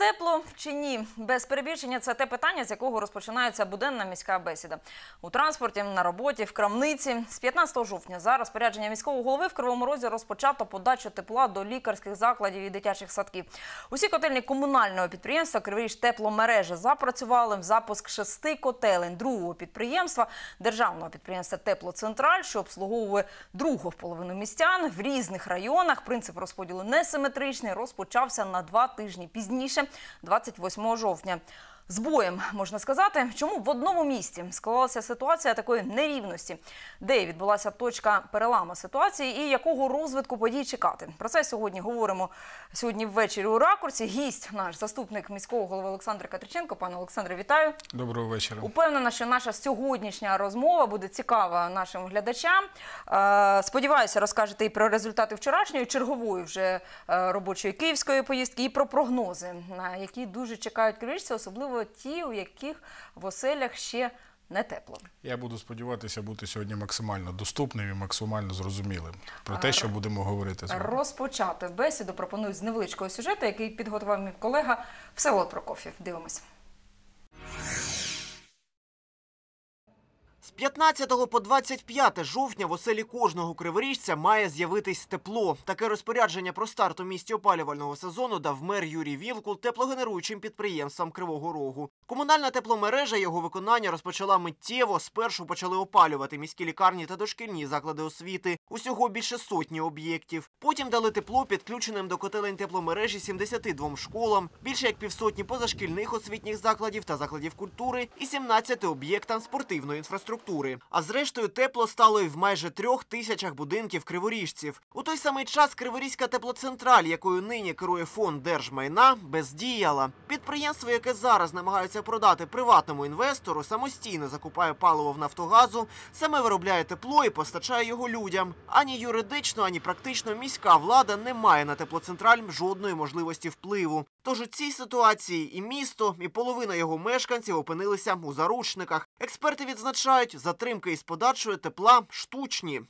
тепло чи ні? Без перебільшення це те питання, з якого розпочинається буденна міська бесіда у транспорті, на роботі, в крамниці. З 15 жовтня за розпорядження міського голови в Кривому Розі розпочато подачу тепла до лікарських закладів і дитячих садків. Усі котельні комунального підприємства Кривріж тепломережа запрацювали в запуск шести котелень другого підприємства державного підприємства Теплоцентраль, що обслуговує другу в половину містян в різних районах. Принцип розподілу несиметричний розпочався на два тижні пізніше. 28 жовтня з боєм, можна сказати, чому в одному місті склалася ситуація такої нерівності, де відбулася точка перелама ситуації і якого розвитку подій чекати. Про це сьогодні говоримо сьогодні ввечері у ракурсі. Гість наш заступник міського голови Олександр Катриченко. Пане Олександре, вітаю. Доброго вечора. Упевнена, що наша сьогоднішня розмова буде цікава нашим глядачам. Е, сподіваюся, розкажете і про результати вчорашньої чергової вже е, робочої київської поїздки, і про прогнози, на які дуже чекають кривичці, особливо особливо ті, у яких в оселях ще не тепло. Я буду сподіватися бути сьогодні максимально доступним і максимально зрозумілим про те, е, що будемо говорити з вами. Розпочати бесіду пропоную з невеличкого сюжету, який підготував мій колега Всеволод Прокоф'єв. Дивимось. З 15 по 25 жовтня в оселі кожного криворіжця має з'явитись тепло. Таке розпорядження про старт у місті опалювального сезону дав мер Юрій Вілкул теплогенеруючим підприємствам Кривого Рогу. Комунальна тепломережа його виконання розпочала миттєво. Спершу почали опалювати міські лікарні та дошкільні заклади освіти. Усього більше сотні об'єктів. Потім дали тепло підключеним до котелень тепломережі 72 школам, більше як півсотні позашкільних освітніх закладів та закладів культури і 17 об'єктам спортивної інфраструктури температури. А зрештою, тепло стало і в майже трьох тисячах будинків криворіжців. У той самий час Криворізька теплоцентраль, якою нині керує фонд держмайна, бездіяла. Підприємство, яке зараз намагаються продати приватному інвестору, самостійно закупає паливо в Нафтогазу, саме виробляє тепло і постачає його людям. Ані юридично, ані практично міська влада не має на теплоцентраль жодної можливості впливу. Тож у цій ситуації і місто, і половина його мешканців опинилися у заручниках. Експерти відзначають, затримки із подачою тепла штучні.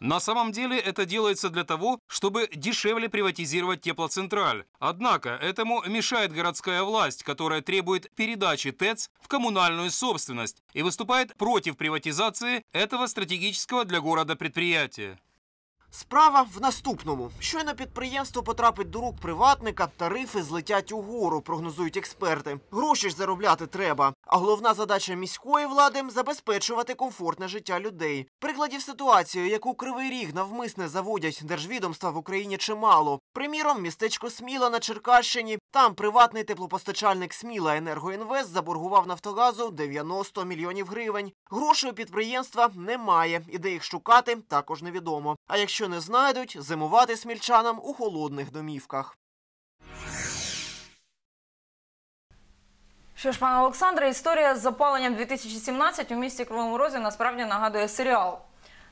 На самом деле это делается для того, чтобы дешевле приватизировать теплоцентраль. Однако этому мешает городская власть, которая требует передачи ТЭЦ в коммунальную собственность и выступает против приватизации этого стратегического для города предприятия. Справа в наступному: щойно підприємство потрапить до рук приватника, тарифи злетять угору, прогнозують експерти. Гроші ж заробляти треба. А головна задача міської влади забезпечувати комфортне життя людей. Прикладів ситуації, яку кривий ріг навмисне заводять держвідомства в Україні, чимало. Приміром, містечко Сміла на Черкащині. Там приватний теплопостачальник Сміла Енергоінвест заборгував Нафтогазу 90 мільйонів гривень. Грошей у підприємства немає, і де їх шукати також невідомо. А якщо не знайдуть, зимувати смільчанам у холодних домівках. Що ж, пане Олександре, історія з запаленням 2017 у місті Кривому Розі насправді нагадує серіал,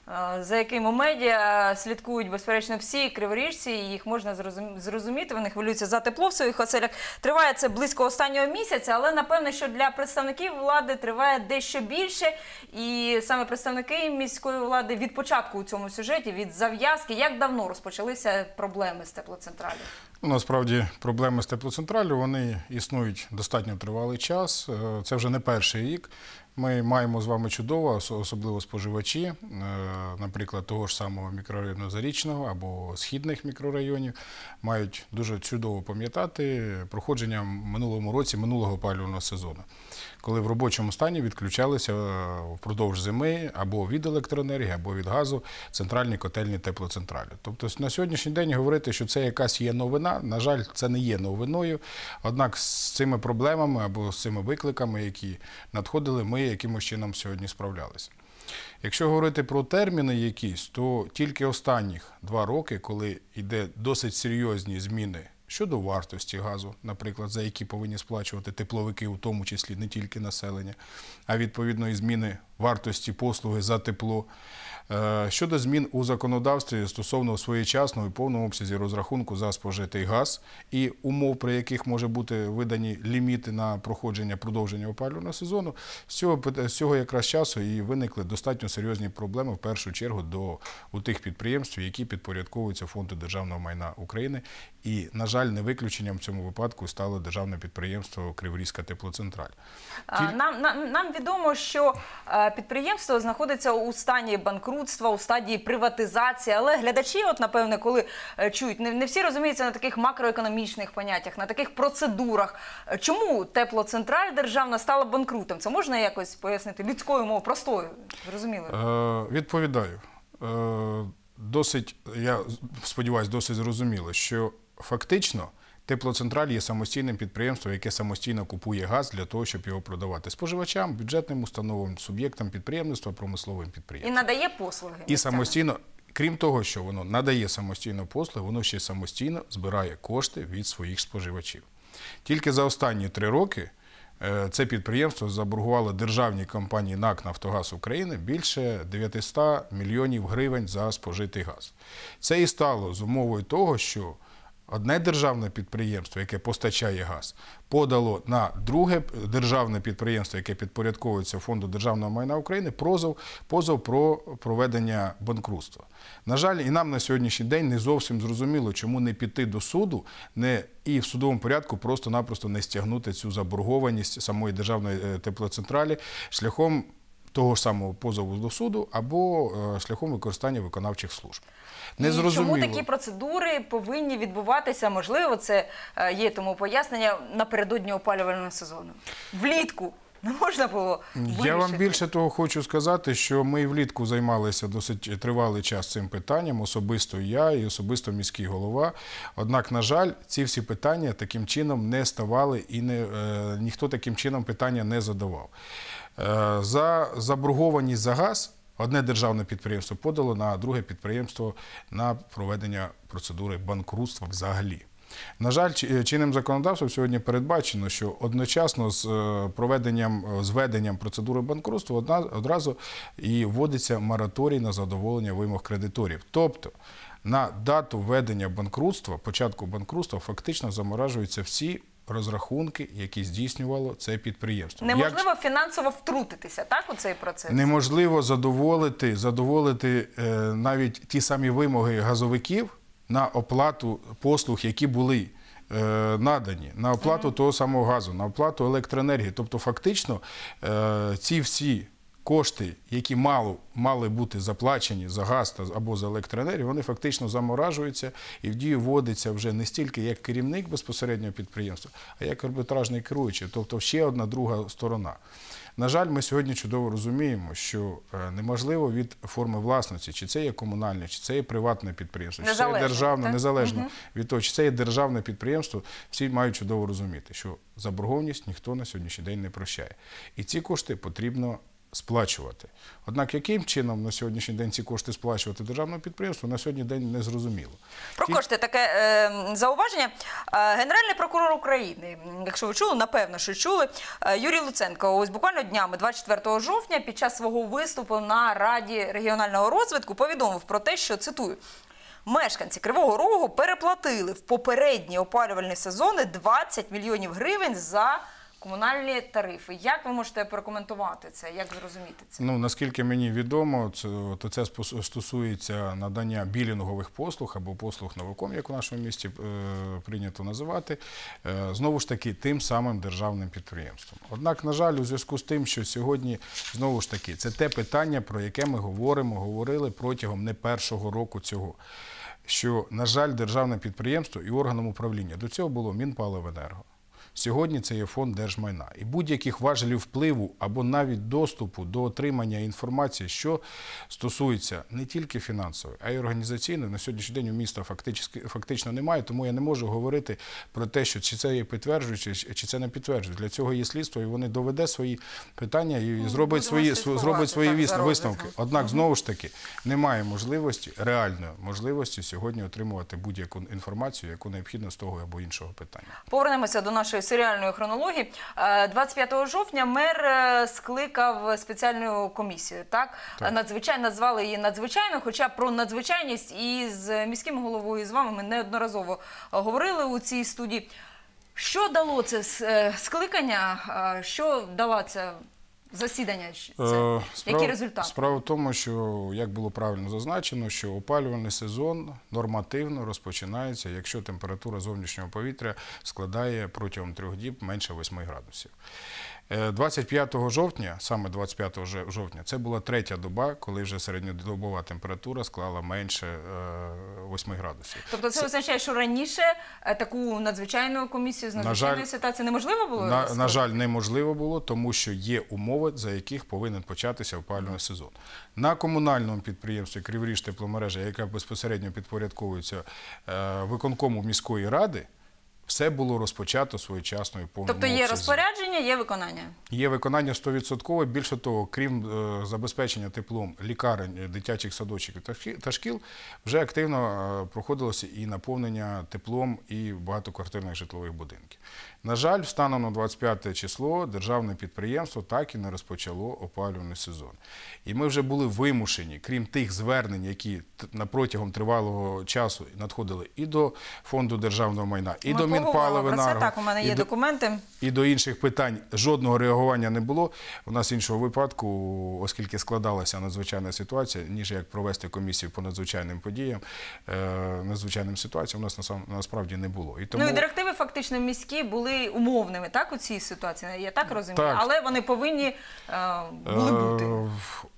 е, за яким у медіа слідкують безперечно всі криворіжці, і їх можна зрозуміти. Вони хвилюються за тепло в своїх оселях. Триває це близько останнього місяця, але напевне, що для представників влади триває дещо більше. І саме представники міської влади від початку у цьому сюжеті, від зав'язки, як давно розпочалися проблеми з теплоцентралі. Ну, насправді проблеми з теплоцентралю вони існують достатньо тривалий час. Е, це вже не перший рік. Ми маємо з вами чудово, особливо споживачі, е, наприклад, того ж самого мікрорайону Зарічного або східних мікрорайонів, мають дуже чудово пам'ятати проходження в минулому році минулого опалювального сезону, коли в робочому стані відключалися е, впродовж зими або від електроенергії, або від газу центральні котельні теплоцентралі. Тобто на сьогоднішній день говорити, що це якась є новина новина. На жаль, це не є новиною. Однак з цими проблемами або з цими викликами, які надходили, ми якимось чином сьогодні справлялися. Якщо говорити про терміни якісь, то тільки останніх два роки, коли йде досить серйозні зміни щодо вартості газу, наприклад, за які повинні сплачувати тепловики, у тому числі не тільки населення, а відповідно і зміни вартості послуги за тепло. Е, щодо змін у законодавстві стосовно своєчасного і повного обсязі розрахунку за спожитий газ і умов, при яких може бути видані ліміти на проходження продовження опалювального сезону, з цього з цього якраз часу і виникли достатньо серйозні проблеми в першу чергу до у тих підприємств, які підпорядковуються фонду державного майна України. І, на жаль, не виключенням в цьому випадку стало державне підприємство Криворізька теплоцентраль. Е, нам нам нам відомо, що е, підприємство знаходиться у стані банкрутства банкрутства у стадії приватизації. Але глядачі, от напевне, коли е, чують, не, не всі розуміються на таких макроекономічних поняттях, на таких процедурах. Чому теплоцентраль державна стала банкрутом? Це можна якось пояснити людською мовою, простою зрозуміло? Е, відповідаю. Е, досить, я сподіваюся, досить зрозуміло, що фактично. Теплоцентраль є самостійним підприємством, яке самостійно купує газ для того, щоб його продавати споживачам, бюджетним установам, суб'єктам підприємництва, промисловим підприємствам. І надає послуги. І самостійно, крім того, що воно надає самостійно послуги, воно ще самостійно збирає кошти від своїх споживачів. Тільки за останні три роки. Е, це підприємство заборгувало державні компанії НАК Нафтогаз України більше 900 мільйонів гривень за спожитий газ. Це і стало з умовою того, що Одне державне підприємство, яке постачає газ, подало на друге державне підприємство, яке підпорядковується фонду державного майна України, позов, позов про проведення банкрутства. На жаль, і нам на сьогоднішній день не зовсім зрозуміло, чому не піти до суду, не і в судовому порядку просто-напросто не стягнути цю заборгованість самої державної е, теплоцентралі шляхом того ж самого позову до суду або е, шляхом використання виконавчих служб. Не І чому такі процедури повинні відбуватися? Можливо, це е, є тому пояснення напередодні опалювального сезону влітку. Не можна було вирішити. я вам більше того хочу сказати, що ми влітку займалися досить тривалий час цим питанням, особисто я і особисто міський голова. Однак, на жаль, ці всі питання таким чином не ставали, і не е, ніхто таким чином питання не задавав. Е, за заборгованість за газ одне державне підприємство подало на друге підприємство на проведення процедури банкрутства взагалі. На жаль, е, чинним законодавством сьогодні передбачено, що одночасно з е, проведенням з веденням процедури банкрутства одразу і вводиться мораторій на задоволення вимог кредиторів. Тобто на дату ведення банкрутства, початку банкрутства, фактично заморажуються всі розрахунки, які здійснювало це підприємство. Неможливо Як... фінансово втрутитися так у цей процес. Неможливо задоволити задоволити е, навіть ті самі вимоги газовиків на оплату послуг, які були. Е, надані на оплату mm -hmm. того самого газу, на оплату електроенергії, тобто, фактично, е, ці всі Кошти, які мало, мали бути заплачені за газ та або за електроенергію, вони фактично заморажуються і в дію вводиться вже не стільки як керівник безпосереднього підприємства, а як арбітражний керуючий, тобто ще одна друга сторона. На жаль, ми сьогодні чудово розуміємо, що е, неможливо від форми власності, чи це є комунальне, чи це є приватне підприємство, незалежно, чи це є державне, так? незалежно угу. від того, чи це є державне підприємство, всі мають чудово розуміти, що заборгованість ніхто на сьогоднішній день не прощає. І ці кошти потрібно сплачувати. Однак, яким чином на сьогоднішній день ці кошти сплачувати державному підприємству, на сьогодні день не зрозуміло. Про кошти таке е, зауваження. Е, Генеральний прокурор України, якщо ви чули, напевно, що чули. Е, Юрій Луценко, ось буквально днями, 24 жовтня, під час свого виступу на Раді регіонального розвитку, повідомив про те, що цитую. Мешканці Кривого Рогу переплатили в попередні опалювальні сезони 20 мільйонів гривень за комунальні тарифи. Як ви можете прокоментувати це? Як зрозуміти це? Ну наскільки мені відомо, то це стосується надання білінгових послуг або послуг новиком, як у нашому місті е, прийнято називати, е, знову ж таки тим самим державним підприємством. Однак, на жаль, у зв'язку з тим, що сьогодні знову ж таки це те питання, про яке ми говоримо, говорили протягом не першого року цього. Що, на жаль, державне підприємство і органом управління до цього було Мінпаливенерго. Сьогодні це є фонд держмайна і будь-яких важелів впливу або навіть доступу до отримання інформації, що стосується не тільки фінансової, а й організаційної. На сьогоднішній день у міста фактично, фактично немає, тому я не можу говорити про те, що чи це є підтверджуючи, чи це не підтверджує. Для цього є слідство, і вони доведе свої питання і ну, зробить свої зробить свої висновки. Однак знову ж таки немає можливості реальної можливості сьогодні отримувати будь-яку інформацію, яку необхідно з того або іншого питання. Повернемося до нашої серіальної хронології. 25 е, жовтня мер е, скликав спеціальну комісію. Так, так. надзвичайно назвали її надзвичайно. Хоча про надзвичайність і з міським головою і з вами ми неодноразово е, говорили у цій студії. Що дало це скликання? Що дала ця засідання? Е, Це? Які результати? Справа в тому, що як було правильно зазначено, що опалювальний сезон нормативно розпочинається, якщо температура зовнішнього повітря складає протягом трьох діб менше 8 градусів. 25 е, жовтня, саме 25 жовтня, це була третя доба, коли вже середньодобова температура склала менше 8 е, градусів. Тобто, це, означає, що раніше е, таку надзвичайну комісію з надзвичайної ситуації неможливо було на, жаль, неможливо було, тому що є умови, за яких повинен початися опалювальний сезон на комунальному підприємстві Криворіж тепломережа, яка безпосередньо підпорядковується виконкому міської ради все було розпочато своєчасно і повністю. Тобто є розпорядження, є виконання. Є виконання 100%. Більше того, крім е, забезпечення теплом лікарень, е, дитячих садочків та шкіл, вже активно е, проходилося і наповнення теплом і багатоквартирних житлових будинків. На жаль, станом на 25 число державне підприємство так і не розпочало опалювальний сезон. І ми вже були вимушені, крім тих звернень, які протягом тривалого часу надходили і до фонду державного майна, і ми до Мінпаливенарго, так, у мене є і документи. До, і до інших питань жодного реагування не було. У нас іншого випадку, оскільки складалася надзвичайна ситуація, ніж як провести комісію по надзвичайним подіям, е, надзвичайним ситуаціям у нас насправді не було. І тому... Ну і директиви фактично міські були умовними, так, у цій ситуації, я так розумію, так. але вони повинні е, були е, бути.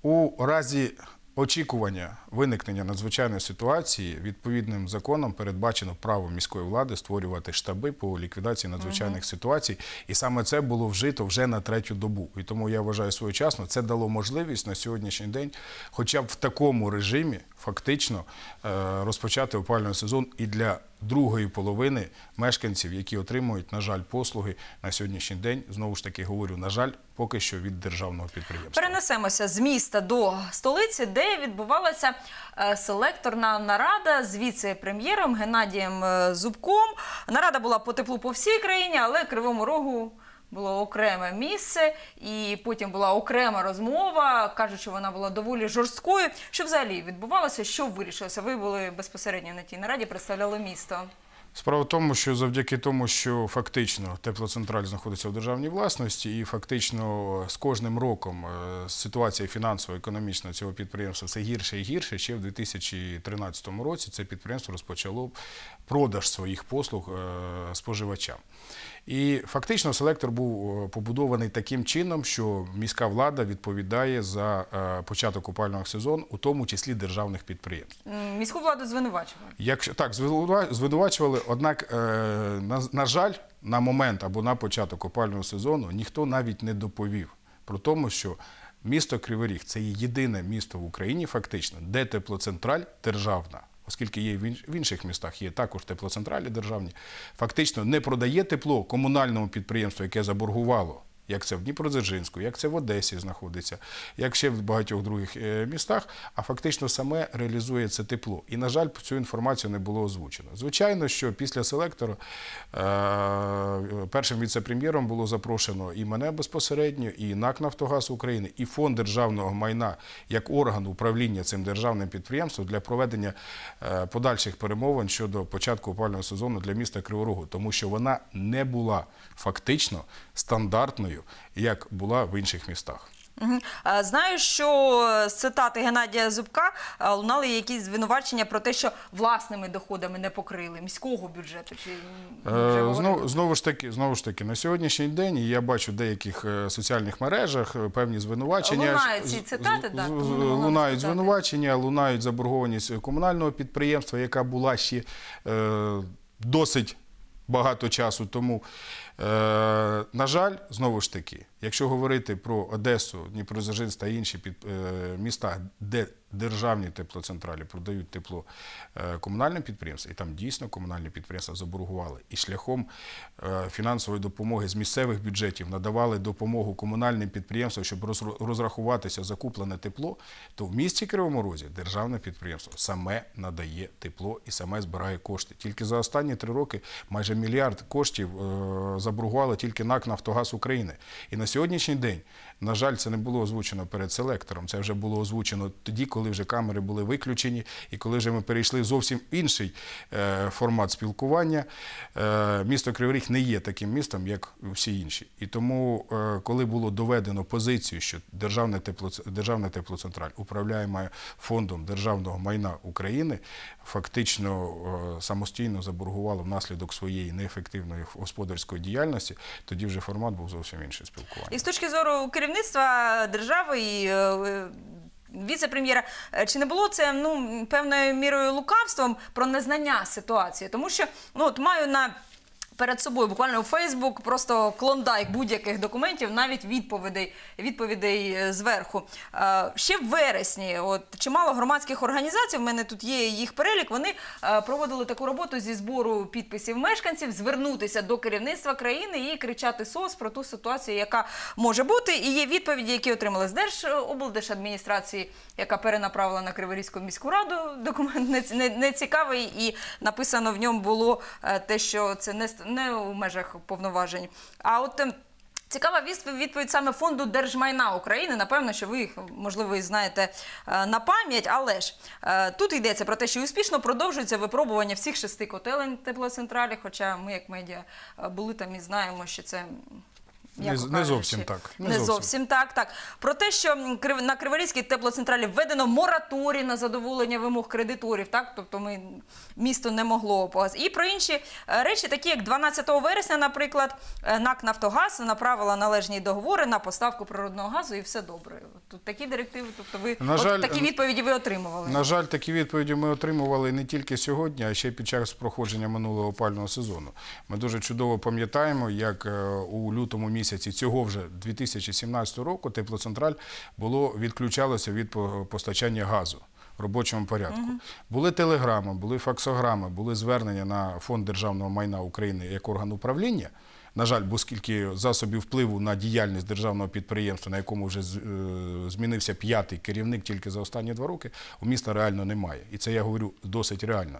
у разі очікування виникнення надзвичайної ситуації відповідним законом передбачено право міської влади створювати штаби по ліквідації надзвичайних угу. ситуацій, і саме це було вжито вже на третю добу. І тому я вважаю своєчасно, це дало можливість на сьогоднішній день, хоча б в такому режимі, фактично, е, розпочати опальний сезон і для другої половини мешканців, які отримують, на жаль, послуги на сьогоднішній день. Знову ж таки говорю, на жаль, поки що від державного підприємства. Перенесемося з міста до столиці, де відбувалася е, селекторна нарада з віце-прем'єром Геннадієм е, Зубком. Нарада була по теплу по всій країні, але кривому рогу було окреме місце, і потім була окрема розмова. кажуть, що вона була доволі жорсткою. Що взагалі відбувалося? Що вирішилося? Ви були безпосередньо на тій нараді, представляли місто. Справа в тому, що завдяки тому, що фактично теплоцентраль знаходиться в державній власності, і фактично з кожним роком е, ситуація фінансово-економічна цього підприємства все гірше і гірше. Ще в 2013 році це підприємство розпочало продаж своїх послуг е, споживачам. І фактично селектор був е, побудований таким чином, що міська влада відповідає за е, початок опального сезону, у тому числі державних підприємств. Міську владу звинувачували? Якщо так, звинувачували, однак, е, на, на жаль, на момент або на початок опального сезону ніхто навіть не доповів про тому, що. Місто Криворіг це єдине місто в Україні, фактично, де теплоцентраль державна оскільки є в інших містах, є також теплоцентралі державні, фактично не продає тепло комунальному підприємству, яке заборгувало як це в Дніпродзержинську, як це в Одесі знаходиться, як ще в багатьох других е, містах. А фактично саме реалізує це тепло. І, на жаль, цю інформацію не було озвучено. Звичайно, що після селектора е, першим віце-прем'єром було запрошено і мене безпосередньо, і НАК Нафтогаз України, і фонд державного майна як орган управління цим державним підприємством для проведення е, подальших перемовин щодо початку опального сезону для міста Криворогу, тому що вона не була фактично стандартною героїв, як була в інших містах. Знаю, що е, з цитати Геннадія Зубка лунали якісь звинувачення про те, що власними доходами не покрили міського бюджету. Чи е, знову, знову ж таки, знову ж таки, на сьогоднішній день я бачу в деяких е, соціальних мережах певні звинувачення. Лунають ці цитати, так? лунають звинувачення, лунають заборгованість комунального підприємства, яка була ще е, досить багато часу тому. Е, на жаль, знову ж таки, якщо говорити про Одесу, Дніпрозажинськ та інші під, е, міста, де державні теплоцентралі продають тепло е, комунальним підприємствам, і там дійсно комунальні підприємства заборгували і шляхом фінансової допомоги з місцевих бюджетів надавали допомогу комунальним підприємствам, щоб розрахуватися закуплене тепло, то в місті Кривому Розі державне підприємство саме надає тепло і саме збирає кошти. Тільки за останні три роки майже мільярд коштів за заборгувала тільки НАК Нафтогаз України. І на сьогоднішній день на жаль, це не було озвучено перед селектором. Це вже було озвучено тоді, коли вже камери були виключені, і коли вже ми перейшли в зовсім інший е, формат спілкування. Е, місто Криворіг не є таким містом, як всі інші. І тому, е, коли було доведено позицію, що державна теплоцентраль управляє фондом державного майна України, фактично самостійно заборгувала внаслідок своєї неефективної господарської діяльності, тоді вже формат був зовсім інший спілкування. І з точки зору керівництва керівництва держави і е, е, віце-прем'єра. Е, чи не було це ну певною мірою лукавством про незнання ситуації? Тому що ну от маю на перед собою буквально у Фейсбук просто клондайк будь-яких документів, навіть відповідей відповідей е, зверху. Е, ще в вересні, от чимало громадських організацій, в мене тут є їх перелік. Вони е, проводили таку роботу зі збору підписів мешканців, звернутися до керівництва країни і кричати сос про ту ситуацію, яка може бути. І є відповіді, які отримали з Держоблдержадміністрації, яка перенаправила на Криворізьку міську раду. Документ не, не, не цікавий, і написано в ньому було те, що це не не у межах повноважень. А от ем, Цікава відповідь саме фонду держмайна України. Напевно, що ви їх можливо і знаєте е, на пам'ять, але ж е, тут йдеться про те, що успішно продовжується випробування всіх шести котелень теплоцентралі. Хоча ми, як медіа, е, були там і знаємо, що це не, не зовсім так. Не, не зовсім. зовсім так. Так про те, що на Криворізькій теплоцентралі введено мораторій на задоволення вимог кредиторів, так тобто ми місто не могло опас. І про інші е, речі, такі як 12 вересня, наприклад, е, НАК Нафтогаз направила належні договори на поставку природного газу, і все добре. Тут такі директиви, тобто ви на от, такі е, відповіді ви отримували. На жаль, такі відповіді ми отримували не тільки сьогодні, а ще під час проходження минулого опального сезону. Ми дуже чудово пам'ятаємо, як у лютому місяці місяці цього вже 2017 року теплоцентраль було відключалося від постачання газу. в Робочому порядку були телеграми, були факсограми, були звернення на фонд державного майна України як орган управління. На жаль, бо скільки засобів впливу на діяльність державного підприємства, на якому вже е, змінився п'ятий керівник тільки за останні два роки, у міста реально немає. І це я говорю досить реально.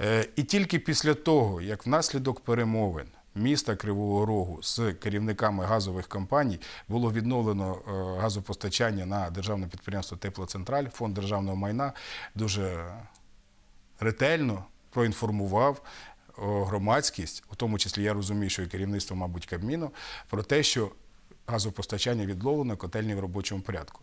Е, і тільки після того, як внаслідок перемовин міста Кривого Рогу з керівниками газових компаній було відновлено е, газопостачання на державне підприємство Теплоцентраль, фонд державного майна дуже ретельно проінформував. Е, громадськість, у тому числі я розумію, що і керівництво, мабуть, Кабміну, про те, що газопостачання відловлено котельні в робочому порядку.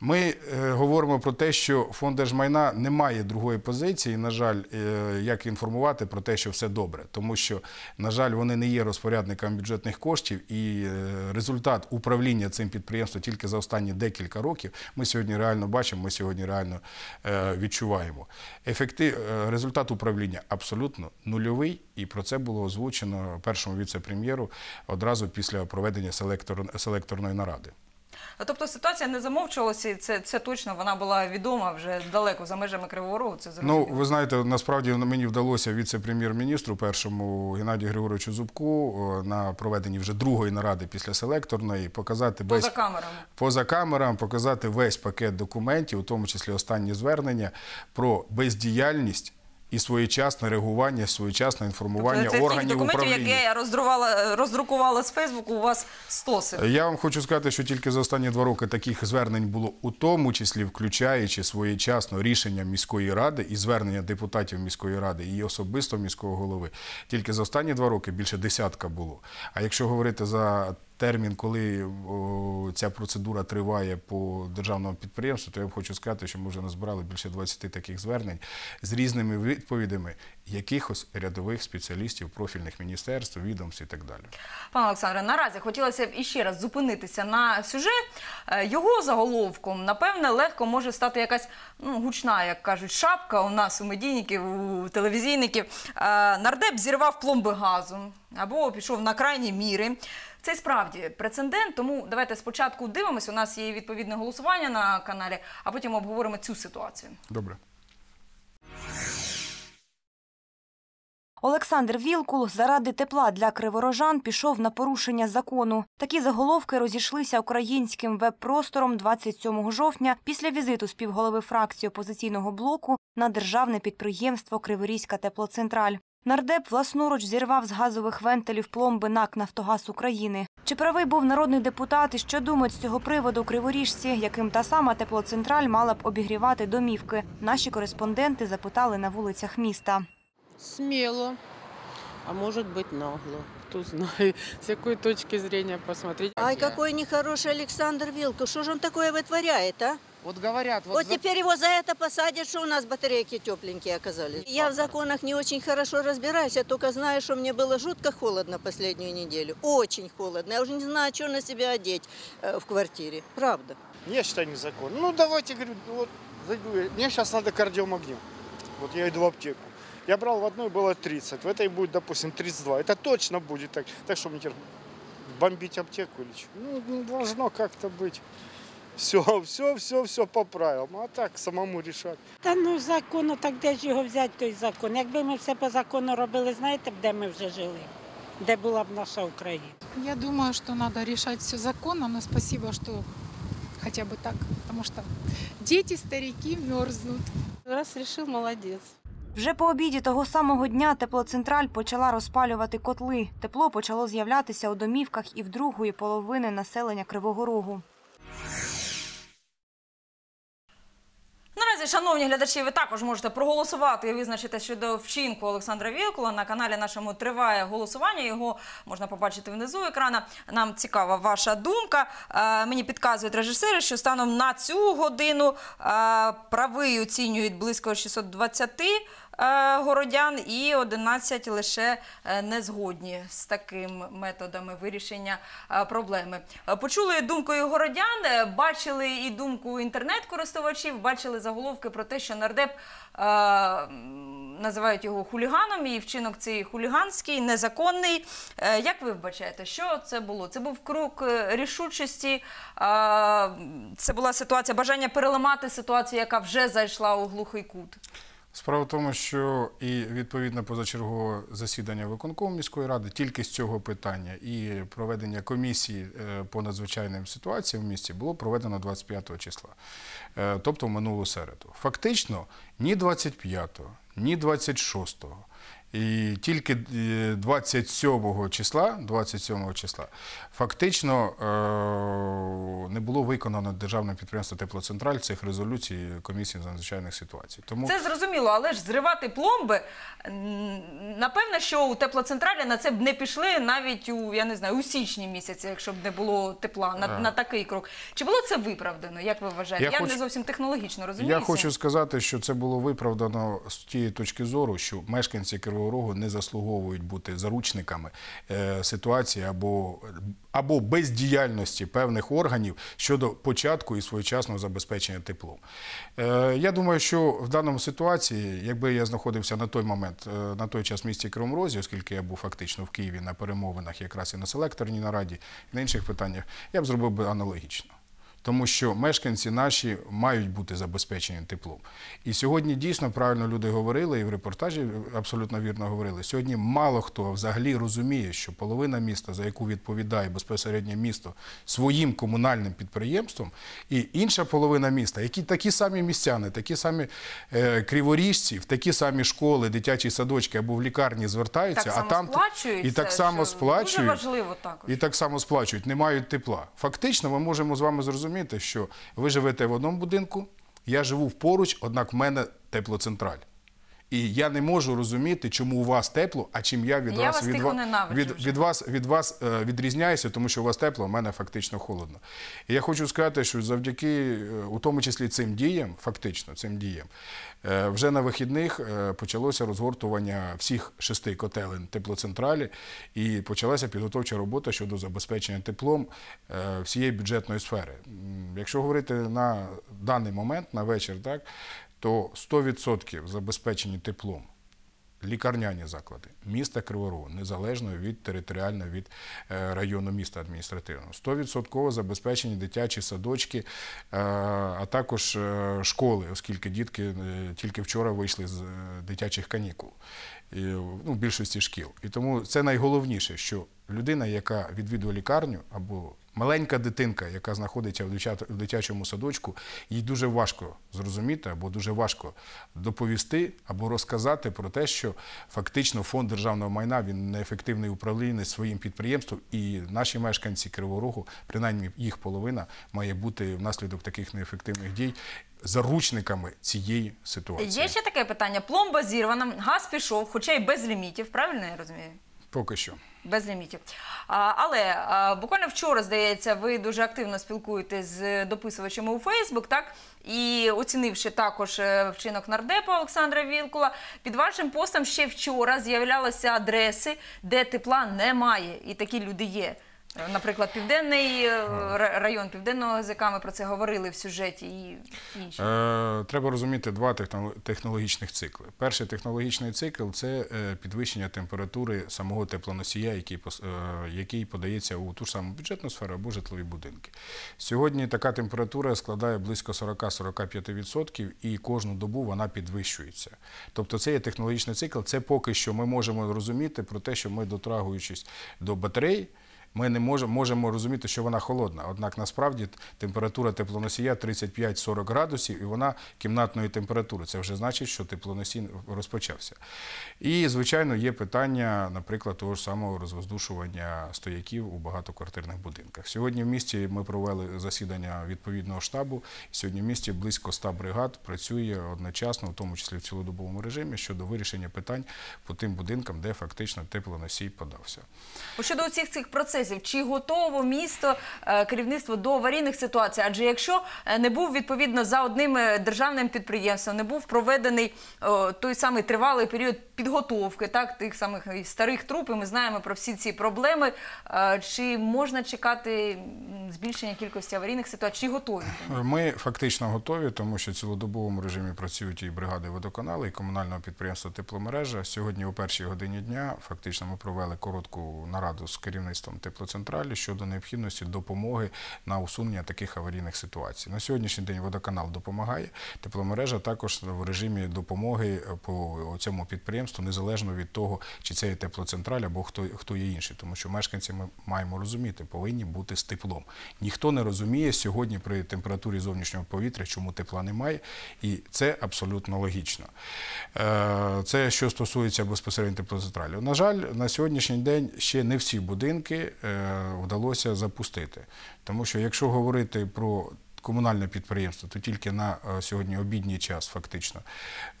Ми е, говоримо про те, що фонд держмайна не має другої позиції. На жаль, е, як інформувати про те, що все добре, тому що на жаль, вони не є розпорядниками бюджетних коштів, і е, результат управління цим підприємством тільки за останні декілька років ми сьогодні реально бачимо. Ми сьогодні реально відчуваємо. Ефектив результат управління абсолютно нульовий, і про це було озвучено першому віце-прем'єру одразу після проведення селекторної наради. Тобто ситуація не замовчувалася, і це це точно вона була відома вже далеко за межами Кривого Рогу. Це ну, зрозуміло. Ну, ви знаєте, насправді мені вдалося віце-прем'єр-міністру першому Геннадію Григоровичу Зубку е, на проведенні вже другої наради після селекторної показати поза весь, камерами. Поза камерам показати весь пакет документів, у тому числі останні звернення про бездіяльність і своєчасне реагування, своєчасне інформування тобто, органів документів, управління. документів, я роздрукувала, роздрукувала з Фейсбуку, у вас стоси. Я вам хочу сказати, що тільки за останні два роки таких звернень було у тому числі, включаючи своєчасно рішення міської ради і звернення депутатів міської ради і особисто міського голови. Тільки за останні два роки більше десятка було. А якщо говорити за термін, коли ця процедура триває по державному підприємству, то я б хочу сказати, що ми вже назбирали більше 20 таких звернень з різними відповідями якихось рядових спеціалістів, профільних міністерств, відомств і так далі. Пане Олександре, наразі хотілося б іще раз зупинитися на сюжет. Е, його заголовком, напевне, легко може стати якась ну, гучна, як кажуть, шапка у нас у медійників, у телевізійників. Е, нардеп зірвав пломби газу або пішов на крайні міри. Це справді прецедент. Тому давайте спочатку дивимося. У нас є відповідне голосування на каналі, а потім обговоримо цю ситуацію. Добре. Олександр Вілкул заради тепла для криворожан пішов на порушення закону. Такі заголовки розійшлися українським веб-простором 27 жовтня після візиту співголови фракції опозиційного блоку на державне підприємство Криворізька теплоцентраль. Нардеп власноруч зірвав з газових вентилів пломби НАК Нафтогаз України. Чи правий був народний депутат і що думають з цього приводу у криворіжці, яким та сама теплоцентраль мала б обігрівати домівки? Наші кореспонденти запитали на вулицях міста. Сміло, а може бути нагло. Хто знає, з якої точки зрення посмотреть. Ай, який нехороший Олександр Вілко. Що ж він таке витворяє, а? Вот говорят, вот, вот за... теперь его за это посадят, что у нас батарейки тепленькие оказались. Я в законах не очень хорошо разбираюсь, я только знаю, что мне было жутко холодно последнюю неделю. Очень холодно. Я уже не знаю, что на себя одеть э, в квартире. Правда. Я считаю незаконно. Ну давайте, говорю, вот зайду. Мне сейчас надо кардиомагнит. Вот я иду в аптеку. Я брал в одной было 30, в этой будет, допустим, 32. Это точно будет так. Так что мне теперь бомбить аптеку или что? Ну, ну, должно как-то быть. все, все, все, все по правилам, а так самому рішати. Та ну закону, так де ж його взяти, той закон. Якби ми все по закону робили, знаєте, б, де ми вже жили, де була б наша Україна. Я думаю, що треба рішати все законно, але спасибо, що хоча б так, тому що діти, старики мерзнуть. Раз вирішив, молодець. Вже по обіді того самого дня теплоцентраль почала розпалювати котли. Тепло почало з'являтися у домівках і в другої половини населення Кривого Рогу. шановні глядачі, ви також можете проголосувати і визначити щодо вчинку Олександра Вілкула. На каналі нашому триває голосування. Його можна побачити внизу екрана. Нам цікава ваша думка. Е, мені підказують режисери, що станом на цю годину е, правий оцінюють близько 620 Е, городян і 11 лише е, незгодні з таким методами вирішення е, проблеми. Почули думкою городян, бачили і думку інтернет-користувачів, бачили заголовки про те, що нардеп називають його хуліганом, і вчинок цей хуліганський, незаконний. Як ви вбачаєте, що це було? Це був крок рішучості, це була ситуація бажання переламати ситуацію, яка вже зайшла у глухий кут. Справа в тому, що і відповідне позачергове засідання виконкому міської ради тільки з цього питання і проведення комісії е, по надзвичайним ситуаціям в місті було проведено 25 числа, е, тобто в минулу середу. Фактично, ні 25, ні 26, і тільки 27 е, числа 27 числа фактично е, не було виконано державне підприємство Теплоцентраль цих резолюцій комісії з надзвичайних ситуацій. Тому це зрозуміло, але ж зривати пломби напевно, що у теплоцентралі на це б не пішли навіть у я не знаю у січні місяці, якщо б не було тепла на, е. на такий крок. Чи було це виправдано? Як ви вважаєте? Я, я хоч... не зовсім технологічно розумію. Я хочу сказати, що це було виправдано з тієї точки зору, що мешканці керівництва Кривого Рогу не заслуговують бути заручниками е, ситуації або або бездіяльності певних органів щодо початку і своєчасного забезпечення теплом. Е, я думаю, що в даному ситуації, якби я знаходився на той момент, е, на той час в місті Кривому Розі, оскільки я був фактично в Києві на перемовинах, якраз і на селекторній нараді, і на інших питаннях, я б зробив би аналогічно тому що мешканці наші мають бути забезпечені теплом. І сьогодні дійсно правильно люди говорили, і в репортажі абсолютно вірно говорили. Сьогодні мало хто взагалі розуміє, що половина міста, за яку відповідає безпосереднє місто своїм комунальним підприємством, і інша половина міста, які такі самі містяни, такі самі е, криворіжці, в такі самі школи, дитячі садочки або в лікарні звертаються, так а там і так само сплачують, дуже важливо також. і так само сплачують, не мають тепла. Фактично, ми можемо з вами зрозуміти розуміти, що ви живете в одному будинку, я живу поруч, однак в мене теплоцентраль. І я не можу розуміти, чому у вас тепло, а чим я від вас, вас від, від, від вас від вас е, відрізняюся, тому що у вас тепло, а в мене фактично холодно. І я хочу сказати, що завдяки, е, у тому числі цим діям, фактично цим діям, е, вже на вихідних почалося розгортування всіх шести котелень теплоцентралі, і почалася підготовча робота щодо забезпечення теплом всієї бюджетної сфери. Якщо говорити на даний момент, на вечір, так то 100% забезпечені теплом лікарняні заклади міста Кривору, незалежно від територіально від е, району міста адміністративного. 100% забезпечені дитячі садочки, е, а також е, школи, оскільки дітки тільки вчора вийшли з дитячих канікул ну, більшості шкіл. І тому це найголовніше, що людина, яка відвідує лікарню або маленька дитинка, яка знаходиться в дитячому садочку, їй дуже важко зрозуміти або дуже важко доповісти або розказати про те, що фактично фонд державного майна він неефективний управління своїм підприємством, і наші мешканці Криворогу, принаймні їх половина, має бути внаслідок таких неефективних дій. Заручниками цієї ситуації є ще таке питання: пломба зірвана, газ пішов, хоча й без лімітів. Правильно я розумію? Поки що. Без лімітів. але буквально вчора, здається, ви дуже активно спілкуєтесь з дописувачами у Фейсбук, так? І оцінивши також е, вчинок нардепа Олександра Вілкула, під вашим постом ще вчора з'являлися адреси, де тепла немає, і такі люди є. Наприклад, південний е, район південного ГЗК, ми про це говорили в сюжеті і інше. Треба розуміти два технологічних цикли. Перший технологічний цикл це е, підвищення температури самого теплоносія, е, який подається у ту ж саму бюджетну сферу або житлові будинки. Сьогодні така температура складає близько 40-45%, і кожну добу вона підвищується. Тобто, це є технологічний цикл. Це поки що ми можемо розуміти про те, що ми дотрагуючись до батарей. Ми не можемо можемо розуміти, що вона холодна. Однак насправді температура теплоносія 35-40 градусів, і вона кімнатної температури. Це вже значить, що теплоносій розпочався. І, звичайно, є питання, наприклад, того ж самого розвоздушування стояків у багатоквартирних будинках. Сьогодні в місті ми провели засідання відповідного штабу. Сьогодні в місті близько 100 бригад працює одночасно, в тому числі в цілодобовому режимі, щодо вирішення питань по тим будинкам, де фактично теплоносій подався. Щодо усіх цих процесів протезів. Чи готово місто е, керівництво до аварійних ситуацій? Адже якщо е, не був відповідно за одним е, державним підприємством, не був проведений той самий тривалий період підготовки, тих самих старих труб, і ми знаємо про всі ці проблеми. Чи можна чекати збільшення кількості аварійних ситуацій? Чи готові? Ми фактично готові, тому що цілодобовому режимі працюють і бригади водоканалу, і комунального підприємства тепломережа. Сьогодні, у першій годині дня, фактично ми провели коротку нараду з керівництвом тепломережі теплоцентралі щодо необхідності допомоги на усунення таких аварійних ситуацій. На сьогоднішній день водоканал допомагає. Тепломережа також в режимі допомоги е, по цьому підприємству, незалежно від того, чи це є теплоцентраль або хто хто є інший, тому що мешканці ми маємо розуміти, повинні бути з теплом. Ніхто не розуміє сьогодні при температурі зовнішнього повітря, чому тепла немає, і це абсолютно логічно. Е, це що стосується безпосередньо теплоцентралі. На жаль, на сьогоднішній день ще не всі будинки Е, вдалося запустити. Тому що, якщо говорити про комунальне підприємство, то тільки на е, сьогодні обідній час фактично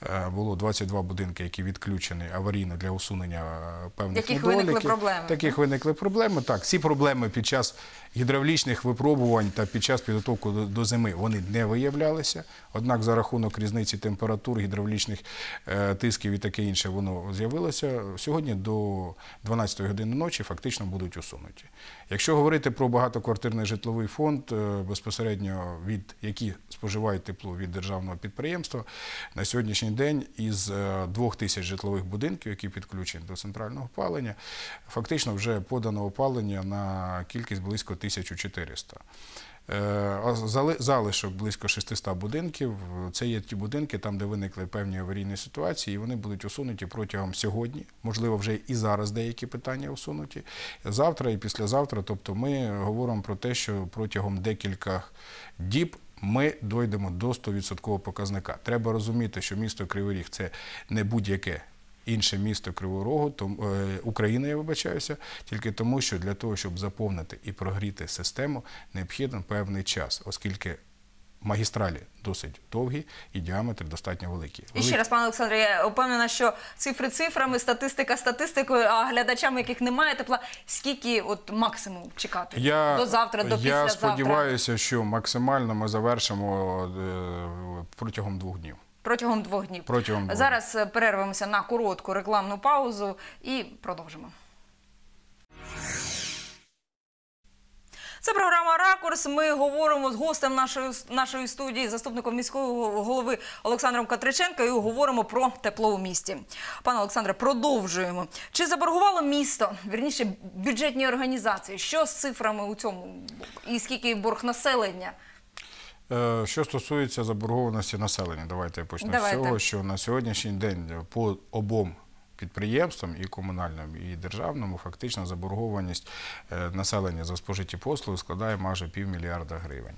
е, було 22 будинки, які відключені аварійно для усунення е, певних Яких недоліків. виникли проблеми. Таких виникли проблеми. Так, всі проблеми під час гідравлічних випробувань та під час підготовки до, до зими вони не виявлялися. Однак за рахунок різниці температур, гідравлічних е, тисків і таке інше, воно з'явилося. Сьогодні до 12 години ночі фактично будуть усунуті. Якщо говорити про багатоквартирний житловий фонд, е, безпосередньо від які споживають тепло від державного підприємства на сьогоднішній день із е, двох тисяч житлових будинків, які підключені до центрального опалення, фактично вже подано опалення на кількість близько 1400. Е, залишок близько 600 будинків. Це є ті будинки, там де виникли певні аварійні ситуації, і вони будуть усунуті протягом сьогодні. Можливо, вже і зараз деякі питання усунуті. Завтра і післязавтра. Тобто, ми говоримо про те, що протягом декілька діб. Ми дойдемо до 100% показника. Треба розуміти, що місто Кривий Ріг – це не будь-яке інше місто Кривого Рогу, тому, е, я вибачаюся, тільки тому, що для того, щоб заповнити і прогріти систему, необхідно певний час, оскільки. Магістралі досить довгі і діаметр достатньо великий. І ще раз, пане Олександре, я впевнена, що цифри цифрами, статистика статистикою, а глядачам, яких немає тепла, скільки от максимум чекати я, до завтра, до післязавтра? Я сподіваюся, що максимально ми завершимо е, протягом двох днів протягом двох днів. Протягом двох. зараз е, перервемося на коротку рекламну паузу і продовжимо. Це програма Ракурс. Ми говоримо з гостем нашої нашої студії, заступником міського голови Олександром Катриченко, і говоримо про тепло у місті. Пане Олександре, продовжуємо. Чи заборгувало місто? Вірніше бюджетні організації? Що з цифрами у цьому і скільки борг населення? Е, що стосується заборгованості населення, давайте я почну давайте. з цього, що на сьогоднішній день по обом підприємствам і комунальному, і державному, фактично заборгованість е, населення за спожиті послуги складає майже півмільярда гривень.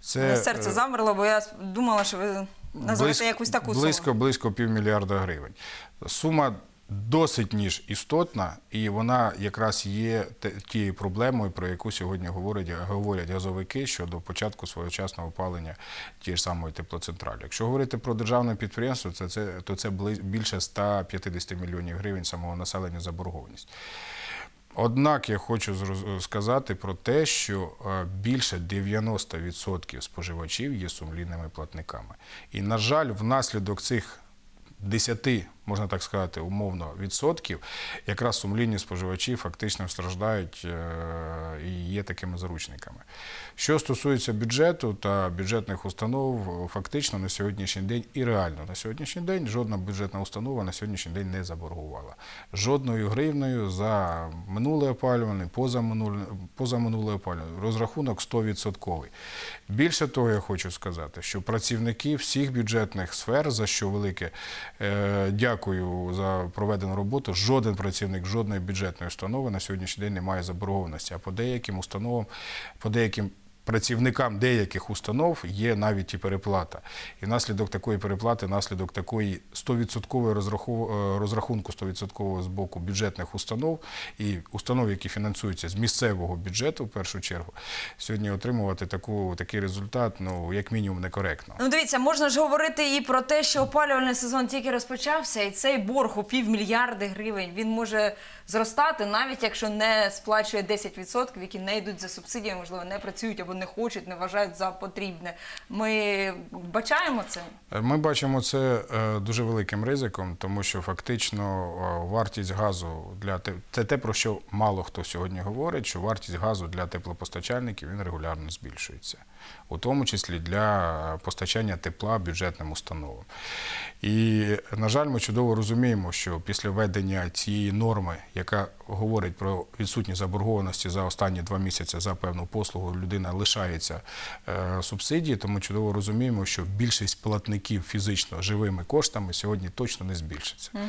Це е, серце замерло, бо я думала, що ви назвете якусь таку суму. близько близько півмільярда гривень. Сума досить ніж істотна, і вона якраз є тією проблемою, про яку сьогодні говорять говорять газовики щодо початку своєчасного опалення тієї ж самої теплоцентралі. Якщо говорити про державне підприємство, це, це, то це більше 150 мільйонів гривень самого населення заборгованість. Однак я хочу сказати про те, що е, більше 90% споживачів є сумлінними платниками. І, на жаль, внаслідок цих 10 можна так сказати, умовно відсотків, якраз сумлінні споживачі фактично страждають е, і є такими заручниками. Що стосується бюджету та бюджетних установ, фактично на сьогоднішній день і реально на сьогоднішній день жодна бюджетна установа на сьогоднішній день не заборгувала. Жодною гривнею за минуле опалювання, позаминуле, позаминуле опалювальне. Розрахунок 100%. Більше того, я хочу сказати, що працівники всіх бюджетних сфер, за що велике е, дякую дякую за проведену роботу. Жоден працівник жодної бюджетної установи на сьогоднішній день не має заборгованості. А по деяким установам, по деяким працівникам деяких установ є навіть і переплата. І наслідок такої переплати, наслідок такої 100% е, розрахунку 100% з боку бюджетних установ і установ, які фінансуються з місцевого бюджету, в першу чергу, сьогодні отримувати таку, такий результат, ну як мінімум, некоректно. Ну, дивіться, можна ж говорити і про те, що опалювальний сезон тільки розпочався, і цей борг у півмільярди гривень він може зростати, навіть якщо не сплачує 10%, які не йдуть за субсидіями, можливо, не працюють або не не хочуть, не вважають за потрібне. Ми бачаємо це? Ми бачимо це е, дуже великим ризиком, тому що фактично е, вартість газу для це те, про що мало хто сьогодні говорить, що вартість газу для теплопостачальників він регулярно збільшується, у тому числі для постачання тепла бюджетним установам. І, на жаль, ми чудово розуміємо, що після введення цієї норми, яка говорить про відсутність заборгованості за останні два місяці за певну послугу, людина лишається е, субсидії, Тому чудово розуміємо, що більшість платників фізично живими коштами сьогодні точно не збільшиться. Угу.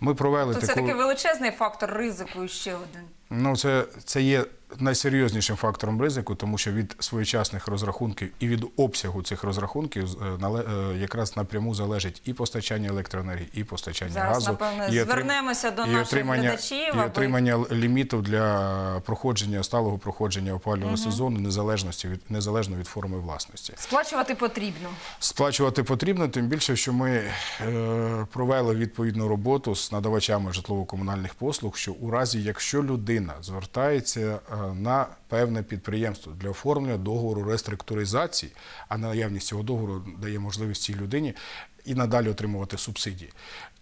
Ми провели то тобто таку... це такий величезний фактор ризику ще один. Ну, це, це є найсерйознішим фактором ризику, тому що від своєчасних розрахунків і від обсягу цих розрахунків е, е, якраз напряму залежить і постачання електроенергії, і постачання Зараз, газу. Напевне, і звернемося до і отримання, глядачів, і аби... отримання лімітів для проходження сталого проходження опалювального угу. сезону незалежності від незалежно від форми власності. Сплачувати потрібно. Сплачувати потрібно, тим більше, що ми е, провели відповідну роботу з надавачами житлово-комунальних послуг, що у разі, якщо людина людина звертається е, на певне підприємство для оформлення договору реструктуризації, а наявність цього договору дає можливість цій людині і надалі отримувати субсидії,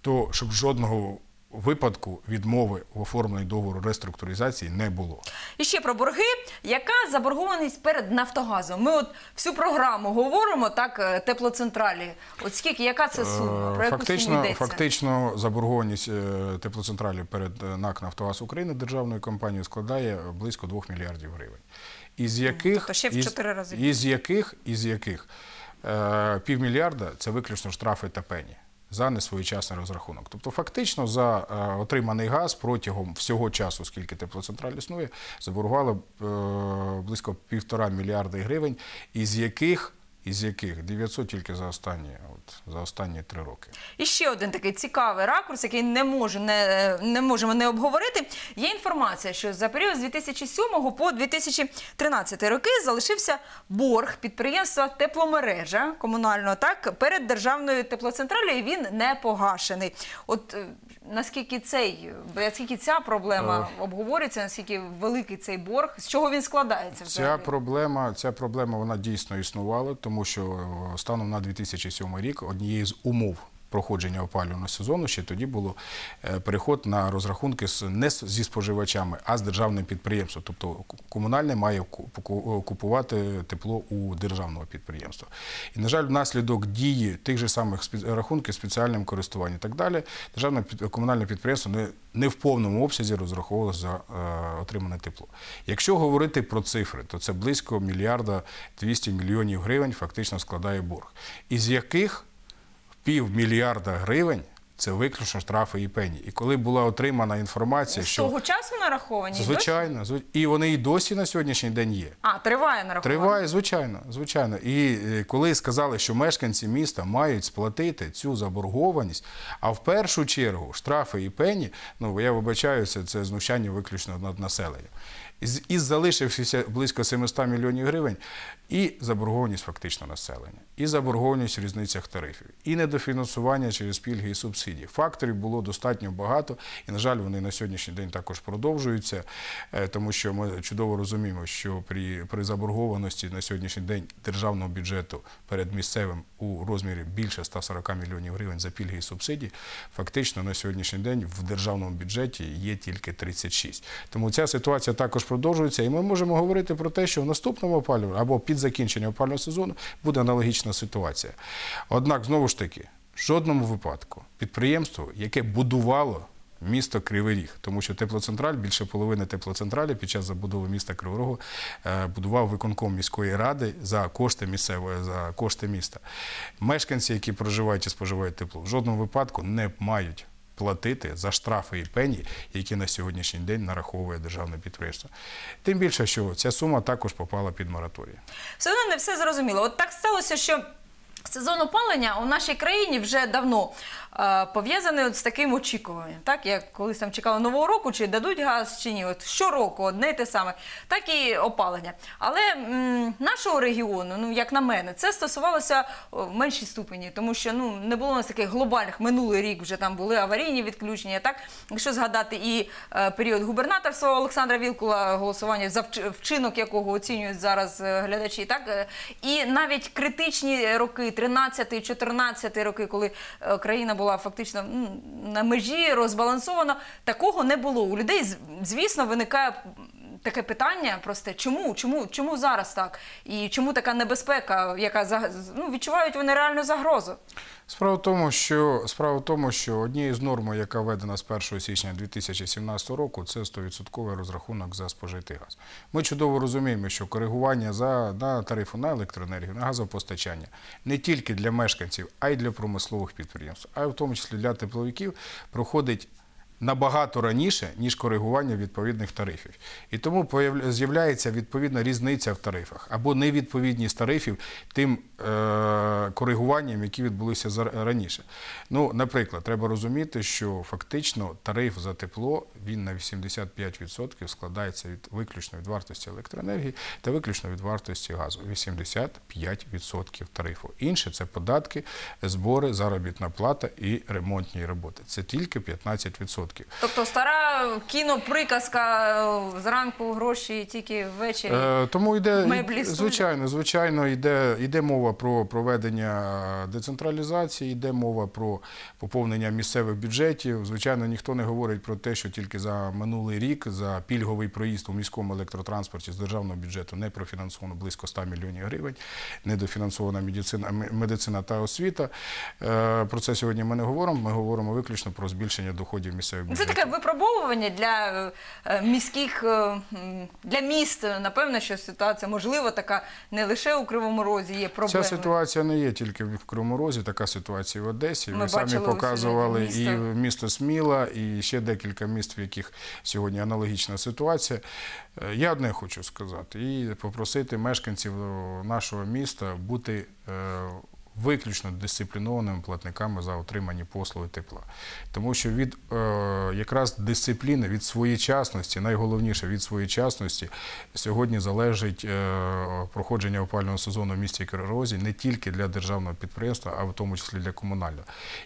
то щоб жодного випадку відмови в оформленні договору реструктуризації не було. І ще про борги, яка заборгованість перед Нафтогазом? Ми от всю програму говоримо так е, теплоцентралі. От скільки яка це сума? фактично, фактично заборгованість е, теплоцентралі перед е, НАК «Нафтогаз України» державною компанією складає близько 2 мільярдів гривень. Із яких тобто ще в із, рази. із яких із яких півмільярда це виключно штрафи та пені за несвоєчасний розрахунок. Тобто, фактично, за е, отриманий газ протягом всього часу, скільки теплоцентраль існує, заборгували е, близько півтора мільярда гривень, із яких із яких 900 тільки за останні от, за останні три роки. І ще один такий цікавий ракурс, який не може не, не можемо не обговорити. Є інформація, що за період з 2007 по 2013 роки залишився борг підприємства тепломережа комунального так перед державною теплоцентралею. Він не погашений. От е, наскільки цей наскільки ця проблема обговорюється, наскільки великий цей борг, з чого він складається? Взагалі? Ця проблема, ця проблема вона дійсно існувала, тому що е, станом на 2007 рік однією з умов проходження опалювального сезону, ще тоді було е, переход на розрахунки не зі споживачами, а з державним підприємством. Тобто комунальне має е, купувати тепло у державного підприємства. І, на жаль, внаслідок дії тих же самих рахунків спеціальним користуванням і так далі, державне комунальне підприємство не, не в повному обсязі розраховувалося за е, отримане тепло. Якщо говорити про цифри, то це близько мільярда 200 мільйонів гривень фактично складає борг, із яких півмільярда гривень. Це виключно штрафи і пені. І коли була отримана інформація, що... З того часу нараховані? Звичайно, і вони і досі на сьогоднішній день є. А, триває нарахування? Триває, звичайно. звичайно. І е, коли сказали, що мешканці міста мають сплатити цю заборгованість, а в першу чергу штрафи і пені, ну я вибачаюся, це знущання виключно над населенням. Із залишившися близько 700 мільйонів гривень, і заборгованість фактично населення, і заборгованість в різницях тарифів, і недофінансування через пільги і субсидії. Факторів було достатньо багато, і на жаль, вони на сьогоднішній день також продовжуються, е, тому що ми чудово розуміємо, що при, при заборгованості на сьогоднішній день державного бюджету перед місцевим у розмірі більше 140 мільйонів гривень за пільги і субсидії. Фактично на сьогоднішній день в державному бюджеті є тільки 36. Тому ця ситуація також продовжується, і ми можемо говорити про те, що в наступному опалюванні або під закінчення опального сезону буде аналогічна ситуація. Однак, знову ж таки, в жодному випадку підприємство, яке будувало. Місто Кривий Ріг, тому що теплоцентраль, більше половини теплоцентралі під час забудови міста Кривого Рогу е, будував виконком міської ради за кошти місцевої, за кошти міста. Мешканці, які проживають і споживають тепло, в жодному випадку не мають платити за штрафи і пені, які на сьогоднішній день нараховує державне підприємство. Тим більше, що ця сума також попала під мораторій. Все одно не все зрозуміло. От так сталося, що сезон опалення у нашій країні вже давно. Е, пов'язаний от з таким очікуванням. Так, я колись там чекала нового року, чи дадуть газ, чи ні. От щороку одне й те саме, так і опалення. Але м, нашого регіону, ну як на мене, це стосувалося в меншій ступені, тому що ну не було у нас таких глобальних минулий рік. Вже там були аварійні відключення. Так, якщо згадати і е, період губернаторства Олександра Вілкула, голосування за вчинок, якого оцінюють зараз е, глядачі, так е, і навіть критичні роки, 13-14 роки, коли е, країна була була фактично на межі розбалансована. Такого не було. У людей, звісно, виникає таке питання просто, чому, чому, чому зараз так? І чому така небезпека, яка ну, відчувають вони реальну загрозу? Справа в тому, що справа в тому, що однією з норм, яка введена з 1 січня 2017 року, це 100% розрахунок за спожитий газ. Ми чудово розуміємо, що коригування за на тарифу на електроенергію, на газопостачання не тільки для мешканців, а й для промислових підприємств, а й в тому числі для тепловиків проходить набагато раніше, ніж коригування відповідних тарифів. І тому з'являється відповідна різниця в тарифах або невідповідність тарифів тим е, коригуванням, які відбулися раніше. Ну, наприклад, треба розуміти, що фактично тариф за тепло він на 85% складається від виключно від вартості електроенергії та виключно від вартості газу. 85% тарифу. Інше це податки, збори, заробітна плата і ремонтні роботи. Це тільки 15%. Тобто стара кіноприказка е, зранку гроші тільки ввечері. Е, тому йде звичайно, звичайно, йде йде мова про проведення децентралізації, йде мова про поповнення місцевих бюджетів. Звичайно, ніхто не говорить про те, що тільки за минулий рік за пільговий проїзд у міському електротранспорті з державного бюджету не профінансовано близько 100 мільйонів гривень, недофінансована медицина, медицина та освіта. Е, про це сьогодні ми не говоримо. Ми говоримо виключно про збільшення доходів місцевих бути. Це таке випробовування для е, е, міських е, для міст. Напевно, що ситуація можливо така не лише у Кривому Розі є проблеми. Ця ситуація не є тільки в Кривому Розі, така ситуація в Одесі. Ми, Ми самі показували місто. і місто Сміла, і ще декілька міст, в яких сьогодні аналогічна ситуація. Я одне хочу сказати і попросити мешканців нашого міста бути виключно дисциплінованими платниками за отримані послуги тепла. Тому що від е, якраз дисципліни, від своєчасності, найголовніше від своєчасності, сьогодні залежить е, проходження опального сезону в місті Керерозі не тільки для державного підприємства, а в тому числі для комунального.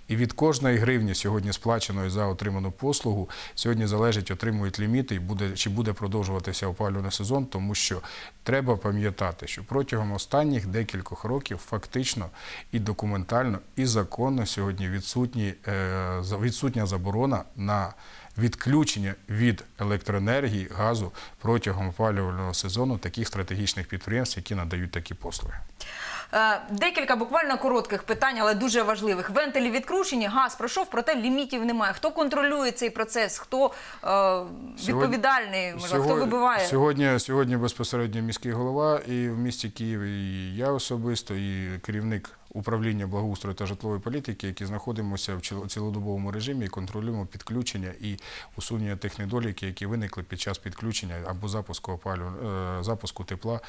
І від кожної гривні сьогодні сплаченої за отриману послугу, сьогодні залежить, отримують ліміти і буде чи буде продовжуватися опалювальний сезон, тому що треба пам'ятати, що протягом останніх декількох років фактично і документально, і законно сьогодні відсутні, е, відсутня заборона на відключення від електроенергії газу протягом опалювального сезону таких стратегічних підприємств, які надають такі послуги. Е, декілька буквально коротких питань, але дуже важливих. Вентилі відкручені, газ пройшов, проте лімітів немає. Хто контролює цей процес? Хто е, відповідальний? хто вибиває сьогодні? Сьогодні безпосередньо міський голова і в місті Києві і я особисто, і керівник управління благоустрою та житлової політики, які знаходимося в цілодобовому режимі і контролюємо підключення і усунення тих недоліків, які виникли під час підключення або запуску опалю е, запуску тепла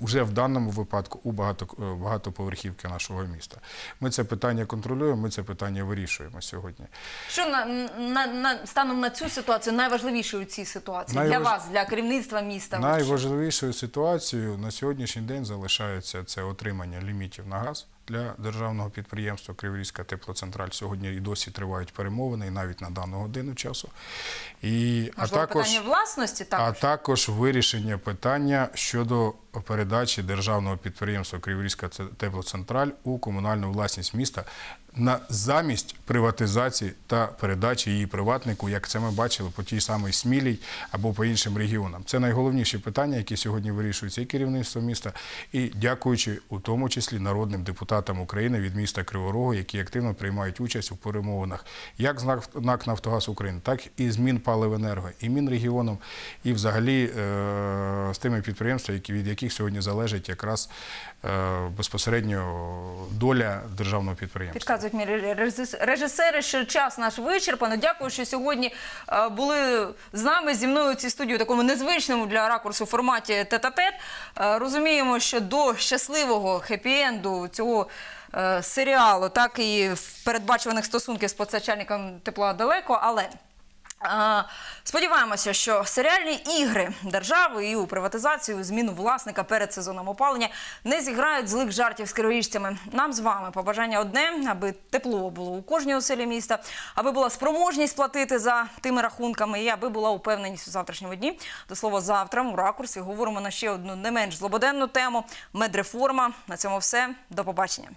вже е, в даному випадку у багато е, багатоповерхівки нашого міста. Ми це питання контролюємо. Ми це питання вирішуємо сьогодні. Що на на, на станом на цю ситуацію найважливішою цій ситуації Найваж... для вас, для керівництва міста найважливішою ситуацією на сьогоднішній день залишається це отримання лімітів на газ газ для державного підприємства Криворізька теплоцентраль. Сьогодні і досі тривають перемовини, і навіть на дану годину часу. Можливо, питання власності також? А також вирішення питання щодо передачі державного підприємства Криворізька теплоцентраль у комунальну власність міста на замість приватизації та передачі її приватнику, як це ми бачили по тій самій Смілій або по іншим регіонам. Це найголовніші питання, які сьогодні вирішуються і керівництво міста, і дякуючи у тому числі народним депутатам України від міста Криворогу, які активно приймають участь у перемовинах, як з НАК Нафтогаз України, так і з Мінпаливенерго, і Мінрегіоном, і взагалі е, з тими підприємствами, від яких сьогодні залежить якраз е, безпосередньо доля державного підприємства підказують мені режисери, що час наш вичерпано. Дякую, що сьогодні е, були з нами зі мною у цій студії, у такому незвичному для ракурсу форматі тет-а-тет. Е, розуміємо, що до щасливого хеппі-енду цього. Е, серіалу, так і передбачуваних стосунків з постачальником тепла далеко, але Сподіваємося, що серіальні ігри держави і у приватизацію і зміну власника перед сезоном опалення не зіграють злих жартів з криворіжцями. Нам з вами побажання одне, аби тепло було у кожній оселі міста, аби була спроможність платити за тими рахунками, і аби була упевненість у завтрашньому дні. До слова, завтра у ракурсі говоримо на ще одну не менш злободенну тему медреформа. На цьому все до побачення.